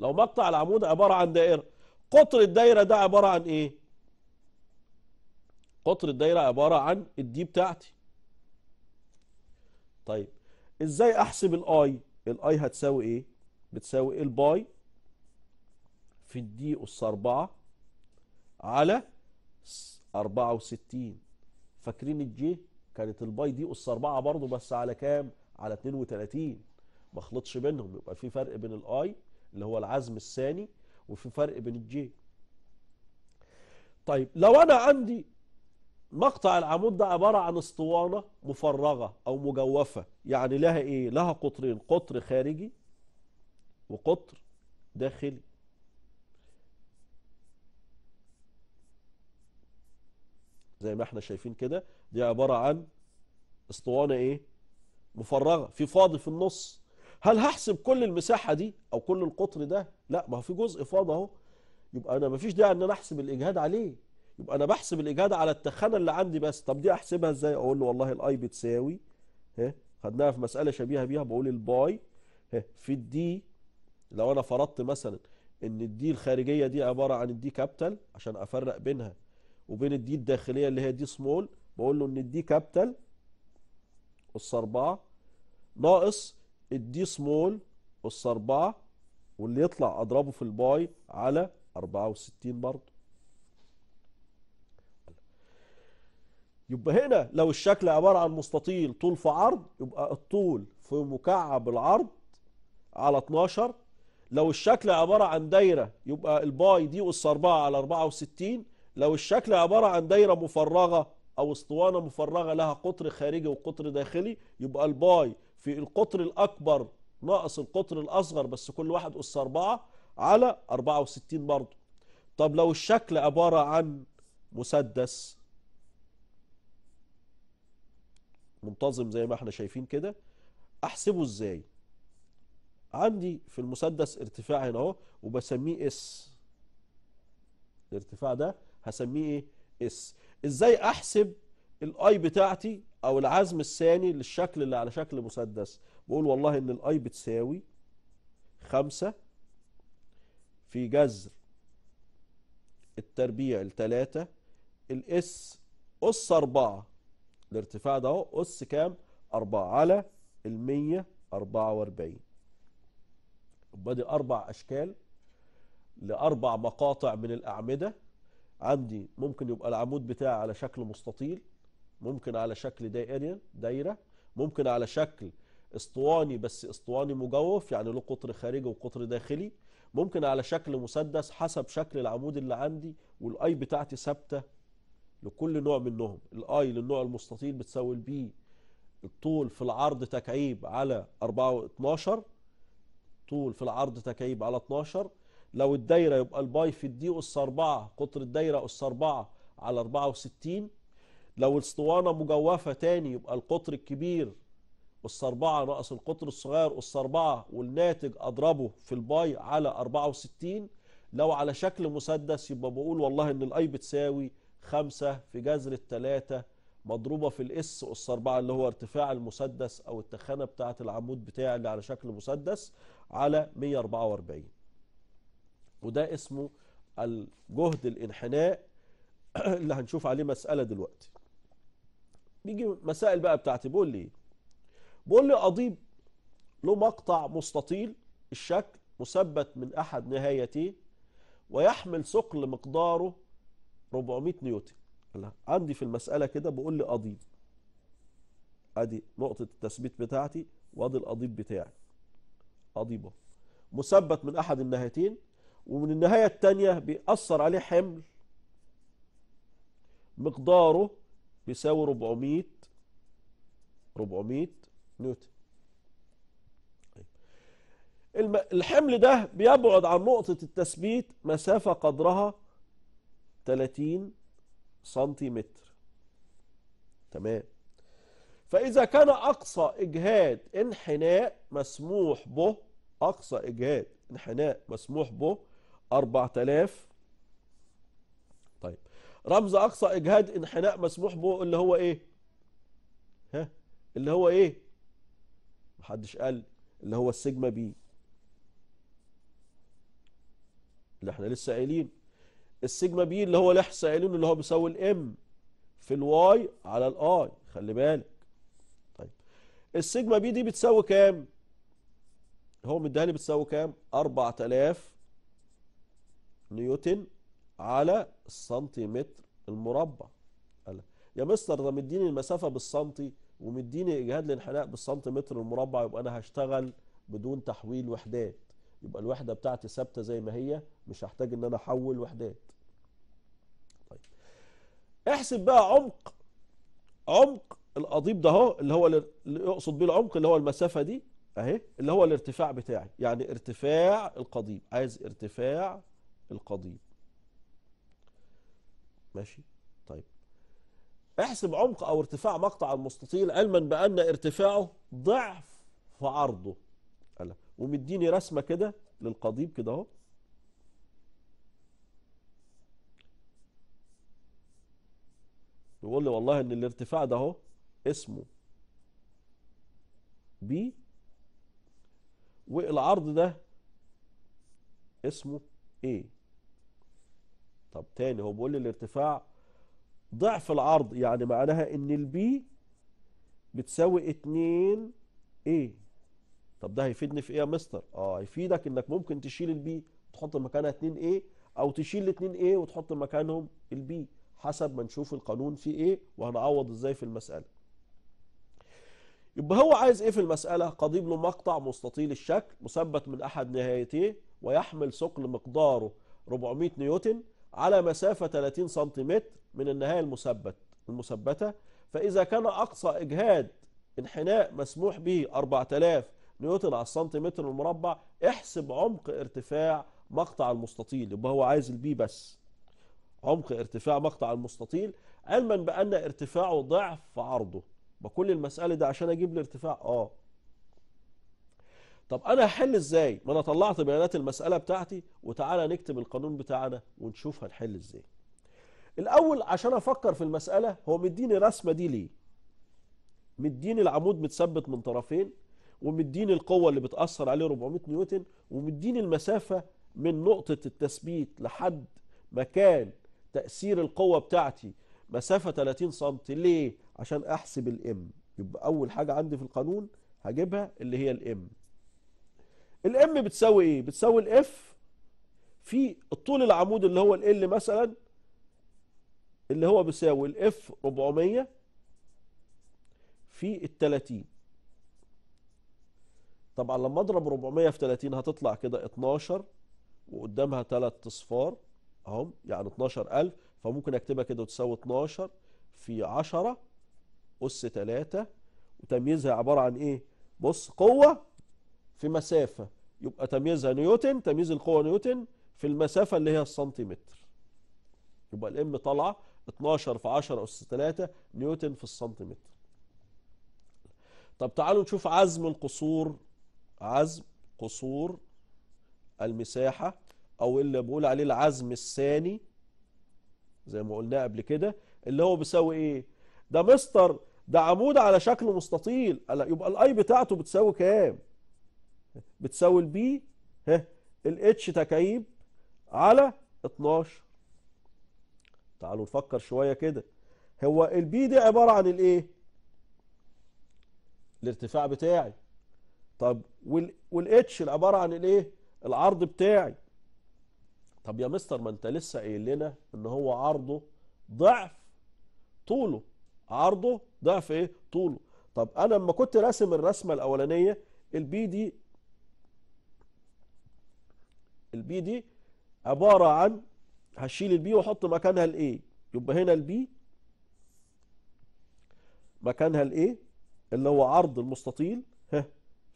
لو مقطع العمود عبارة عن دائرة قطر الدايرة ده عبارة عن إيه قطر الدايرة عبارة عن الدي بتاعتي طيب ازاي احسب الاي الاي هتساوي ايه بتساوي الباي في الدي اس 4 على 64 فاكرين الجي كانت الباي دي اس 4 برضه بس على كام على 32 ما اخلطش بينهم يبقى في فرق بين الاي اللي هو العزم الثاني وفي فرق بين الجي طيب لو انا عندي مقطع العمود ده عبارة عن اسطوانة مفرغة او مجوفة يعني لها ايه لها قطرين قطر خارجي وقطر داخلي زي ما احنا شايفين كده دي عبارة عن اسطوانة ايه مفرغة في فاضي في النص هل هحسب كل المساحة دي او كل القطر ده لا ما هو في جزء فاضي اهو يبقى انا ما فيش داعي ان انا احسب الاجهاد عليه يبقى انا بحسب الاجهاد على التخانة اللي عندي بس طب دي احسبها ازاي اقول له والله الاي بتساوي ها خدناها في مسألة شبيهة بيها بقول الباي ها في الدي لو انا فرضت مثلا ان الدي الخارجية دي عبارة عن الدي كابيتال عشان افرق بينها وبين الدي الداخلية اللي هي دي سمول بقول له ان الدي كابيتال أس 4 ناقص الدي سمول أس 4 واللي يطلع أضربه في الباي على 64 برضه يبقى هنا لو الشكل عبارة عن مستطيل طول في عرض يبقى الطول في مكعب العرض على 12 لو الشكل عبارة عن دايرة يبقى الباي دي أس 4 على 64 لو الشكل عبارة عن دايرة مفرغة أو اسطوانة مفرغة لها قطر خارجي وقطر داخلي يبقى الباي في القطر الأكبر ناقص القطر الأصغر بس كل واحد أس أربعة على 64 برضه طب لو الشكل عبارة عن مسدس منتظم زي ما احنا شايفين كده أحسبه إزاي عندي في المسدس ارتفاع هنا اهو وبسميه اس الارتفاع ده هسميه ايه اس ازاي احسب الاي بتاعتي او العزم الثاني للشكل اللي على شكل مسدس بقول والله ان الاي بتساوي خمسة في جذر التربيع التلاتة الاس اس اربعة الارتفاع ده اهو اس كام اربعة على المية اربعة واربعين يبقى دي اربع اشكال لاربع مقاطع من الاعمدة عندي ممكن يبقى العمود بتاعي على شكل مستطيل ممكن على شكل دائري دايرة ممكن على شكل اسطواني بس اسطواني مجوف يعني له قطر خارجي وقطر داخلي ممكن على شكل مسدس حسب شكل العمود اللي عندي والاي بتاعتي ثابته لكل نوع منهم الاي للنوع المستطيل بتساوي البي الطول في العرض تكعيب على 4 12 طول في العرض تكعيب على 12 لو الدايرة يبقى الباي في الدي أس 4 قطر الدايرة أس 4 على 64 لو الاسطوانة مجوفة تاني يبقى القطر الكبير أس 4 ناقص القطر الصغير أس 4 والناتج أضربه في الباي على 64 لو على شكل مسدس يبقى بقول والله إن الأي بتساوي 5 في جذر التلاتة مضروبة في الإس أس 4 اللي هو ارتفاع المسدس أو التخانة بتاعة العمود بتاعي اللي على شكل مسدس على 144 وده اسمه الجهد الانحناء اللي هنشوف عليه مسألة دلوقتي بيجي مسائل بقى بتاعتي بقول لي بقول لي قضيب له مقطع مستطيل الشكل مثبت من أحد نهايته ويحمل ثقل مقداره 400 نيوتن عندي في المسألة كده بقول لي قضيب أدي نقطة التثبيت بتاعتي وأدي القضيب بتاعي قضيبه مثبت من أحد النهايتين ومن النهاية التانية بيأثر عليه حمل مقداره بيساوي 400 400 نيوتن الحمل ده بيبعد عن نقطة التثبيت مسافة قدرها 30 سنتيمتر تمام فإذا كان أقصى إجهاد انحناء مسموح به أقصى إجهاد انحناء مسموح به 4000 طيب رمز اقصى اجهاد انحناء مسموح به اللي هو ايه ها اللي هو ايه محدش قال اللي هو السيجما بي اللي احنا لسه قايلين السيجما بي اللي هو لسه قايلين اللي هو بيساوي الام في الواي على الاي خلي بالك طيب السيجما بي دي بتساوي كام هو مديها لي بتساوي كام 4000 نيوتن على السنتيمتر المربع قال يا مستر ده مديني المسافه بالسنتي ومديني اجهاد الانحناء بالسنتيمتر المربع يبقى انا هشتغل بدون تحويل وحدات يبقى الوحده بتاعتي ثابته زي ما هي مش هحتاج ان انا احول وحدات طيب احسب بقى عمق عمق القضيب ده اهو اللي هو اللي يقصد بيه العمق اللي هو المسافه دي اهي اللي هو الارتفاع بتاعي يعني ارتفاع القضيب عايز ارتفاع القضيب ماشي طيب احسب عمق او ارتفاع مقطع المستطيل علما بان ارتفاعه ضعف في عرضه ألا. ومديني رسمه كده للقضيب كده اهو يقول لي والله ان الارتفاع ده اهو اسمه بي والعرض ده اسمه A إيه؟ طب تاني هو بيقول لي الارتفاع ضعف العرض يعني معناها ان البي بتساوي 2 A طب ده هيفيدني في ايه يا مستر اه هيفيدك انك ممكن تشيل البي وتحط مكانها 2 A او تشيل ال 2 A وتحط مكانهم البي حسب ما نشوف القانون فيه ايه وهنعوض ازاي في المساله يبقى هو عايز ايه في المساله قضيب له مقطع مستطيل الشكل مثبت من احد نهايتيه ويحمل ثقل مقداره 400 نيوتن على مسافة 30 سنتيمتر من النهاية المثبت المثبتة فإذا كان أقصى إجهاد انحناء مسموح به 4000 نيوتن على السنتيمتر المربع احسب عمق ارتفاع مقطع المستطيل يبقى هو عايز البي بس عمق ارتفاع مقطع المستطيل علما بأن ارتفاعه ضعف عرضه بكل المسألة ده عشان أجيب الارتفاع آه طب انا هحل ازاي ما انا طلعت بيانات المسألة بتاعتي وتعالى نكتب القانون بتاعنا ونشوف هنحل ازاي الاول عشان افكر في المسألة هو مديني رسمة دي ليه مديني العمود متثبت من طرفين ومديني القوة اللي بتأثر عليه 400 نيوتن ومديني المسافة من نقطة التثبيت لحد مكان تأثير القوة بتاعتي مسافة 30 سم ليه عشان احسب الام يبقى اول حاجة عندي في القانون هجيبها اللي هي الام الام بتساوي ايه بتساوي الاف في الطول العمود اللي هو ال مثلا اللي هو بيساوي الاف 400 في ال 30 طبعا لما اضرب 400 في 30 هتطلع كده 12 وقدامها 3 اصفار اهم يعني 12000 فممكن اكتبها كده وتساوي 12 في 10 اس 3 وتمييزها عباره عن ايه بص قوه في مسافة يبقى تمييزها نيوتن تمييز القوة نيوتن في المسافة اللي هي السنتيمتر يبقى الام طالعة 12 في 10 أس 3 نيوتن في السنتيمتر طب تعالوا نشوف عزم القصور عزم قصور المساحة أو اللي بقول عليه العزم الثاني زي ما قلنا قبل كده اللي هو بيساوي إيه ده مستر ده عمود على شكل مستطيل يبقى الاي بتاعته بتساوي كام بتساوي البي ها الاتش تكعيب على 12 تعالوا نفكر شوية كده هو البي دي عبارة عن الايه الارتفاع بتاعي طب والاتش عبارة عن الايه العرض بتاعي طب يا مستر ما انت لسه قايل لنا ان هو عرضه ضعف طوله عرضه ضعف ايه طوله طب انا لما كنت راسم الرسمه الاولانيه البي دي البي دي عبارة عن هشيل البي واحط مكانها الاي يبقى هنا البي مكانها الاي اللي هو عرض المستطيل ها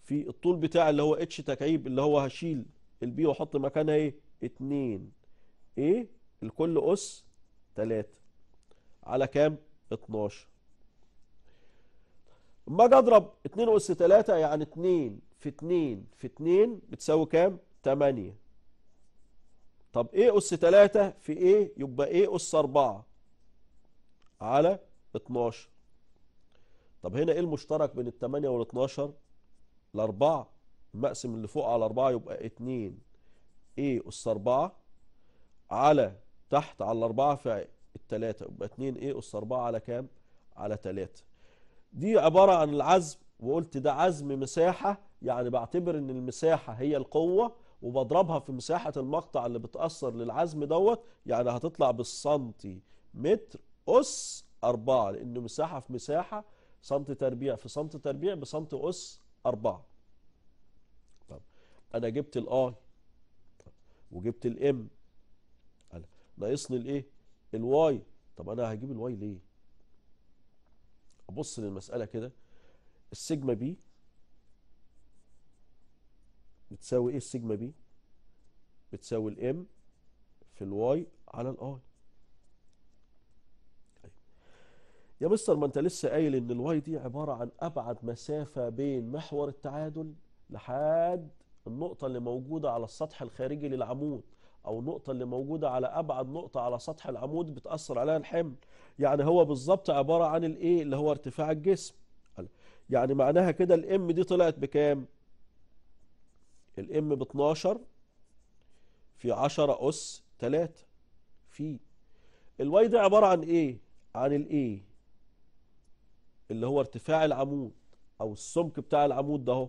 في الطول بتاع اللي هو اتش تكعيب اللي هو هشيل البي واحط مكانها ايه 2 ايه الكل اس 3 على كام 12 اما اجي اضرب 2 اس 3 يعني 2 في 2 في 2 بتساوي كام 8 طب ايه أس 3 في ايه يبقى ايه أس 4 على 12 طب هنا ايه المشترك بين ال 8 وال 12 ال 4 مقسم اللي فوق على 4 يبقى 2 ايه أس 4 على تحت على 4 الأربعة 3 يبقى 2 ايه أس 4 على كام على 3 دي عبارة عن العزم وقلت ده عزم مساحة يعني بعتبر ان المساحة هي القوة وبضربها في مساحة المقطع اللي بتأثر للعزم دوت يعني هتطلع بالسنتي متر أس أربعة لأن مساحة في مساحة سنتي تربيع في سنتي تربيع بسنتي أس أربعة طب أنا جبت الآي وجبت الإم ناقصني الإيه؟ الواي طب أنا هجيب الواي ليه؟ أبص للمسألة كده السيجما بي بتساوي ايه السيجما بي بتساوي الام في الواي على الاي طيب. يا مستر ما انت لسه قايل ان الواي دي عباره عن ابعد مسافه بين محور التعادل لحد النقطه اللي موجوده على السطح الخارجي للعمود او النقطه اللي موجوده على ابعد نقطه على سطح العمود بتاثر عليها الحمل يعني هو بالظبط عباره عن الايه اللي هو ارتفاع الجسم يعني معناها كده الام دي طلعت بكام الام ب 12 في 10 اس 3 في الواي ده عبارة عن ايه عن الايه اللي هو ارتفاع العمود او السمك بتاع العمود ده اهو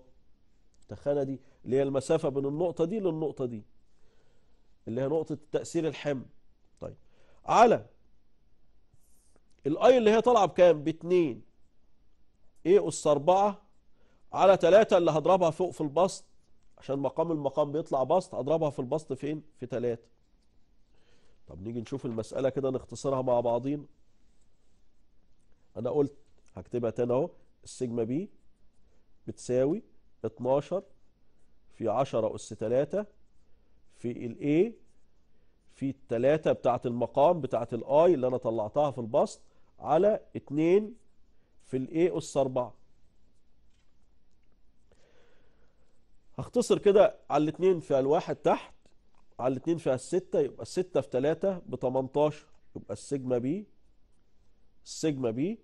التخانة دي اللي هي المسافة بين النقطة دي للنقطة دي اللي هي نقطة تأثير الحمل طيب على الاي اللي هي طالعة بكام ب 2 ايه اس 4 على 3 اللي هضربها فوق في البسط عشان مقام المقام بيطلع بسط اضربها في البسط فين في 3 طب نيجي نشوف المسألة كده نختصرها مع بعضين انا قلت هكتبها تاني اهو السيجما بي بتساوي 12 في 10 اس 3 في الاي في التلاتة بتاعة المقام بتاعة الاي اللي انا طلعتها في البسط على 2 في الاي اس 4 هختصر كده على الاثنين في الواحد تحت على الاثنين في الستة يبقى الستة في تلاتة 18 يبقى السيجما بي السيجما بي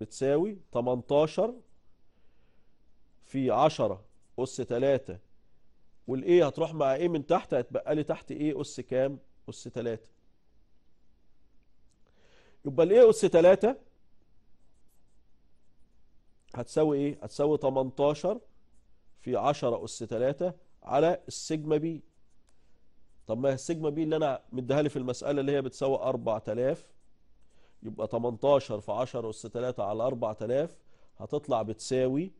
بتساوي تمنتاشر في عشرة أس تلاتة والإيه هتروح مع إيه من تحت هتبقى لي تحت إيه أس كام أس تلاتة يبقى الإيه أس تلاتة هتساوي إيه هتساوي تمنتاشر في 10 أس 3 على السيجما بي طب ما هي السيجما بي اللي أنا مديها لي في المسألة اللي هي بتساوي 4000 يبقى 18 في 10 أس 3 على 4000 هتطلع بتساوي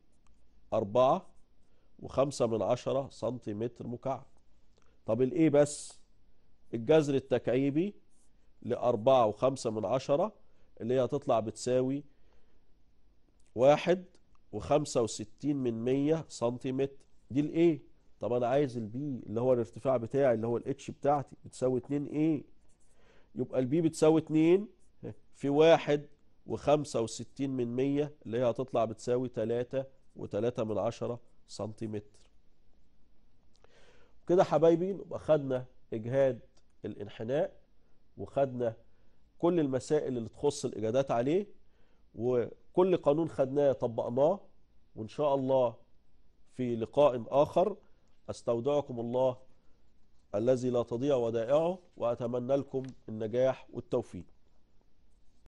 4 و5 من 10 سنتيمتر مكعب طب الإيه بس الجذر التكعيبي ل 4 و5 من 10 اللي هي هتطلع بتساوي واحد و65 من 100 سنتيمتر دي الايه طب انا عايز البي اللي هو الارتفاع بتاعي اللي هو الاتش بتاعتي بتساوي 2 ايه يبقى البي بتساوي 2 في 1 و65 من 100 اللي هي هتطلع بتساوي 3 و3 من 10 سنتيمتر كده حبايبي نبقى خدنا اجهاد الانحناء وخدنا كل المسائل اللي تخص الاجادات عليه وكل قانون خدناه طبقناه وإن شاء الله في لقاء آخر أستودعكم الله الذي لا تضيع ودائعه وأتمنى لكم النجاح والتوفيق